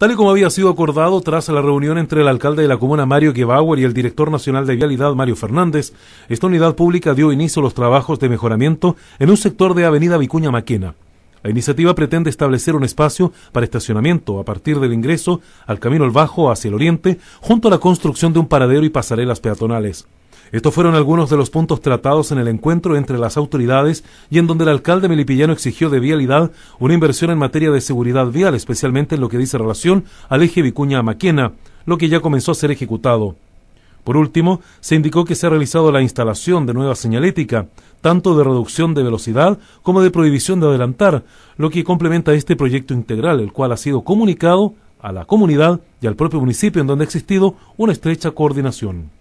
Tal y como había sido acordado tras la reunión entre el alcalde de la comuna Mario Gebauer y el director nacional de vialidad Mario Fernández, esta unidad pública dio inicio a los trabajos de mejoramiento en un sector de Avenida Vicuña Maquena. La iniciativa pretende establecer un espacio para estacionamiento a partir del ingreso al Camino El Bajo hacia el oriente, junto a la construcción de un paradero y pasarelas peatonales. Estos fueron algunos de los puntos tratados en el encuentro entre las autoridades y en donde el alcalde melipillano exigió de Vialidad una inversión en materia de seguridad vial, especialmente en lo que dice relación al eje Vicuña-Maquena, lo que ya comenzó a ser ejecutado. Por último, se indicó que se ha realizado la instalación de nueva señalética, tanto de reducción de velocidad como de prohibición de adelantar, lo que complementa este proyecto integral, el cual ha sido comunicado a la comunidad y al propio municipio en donde ha existido una estrecha coordinación.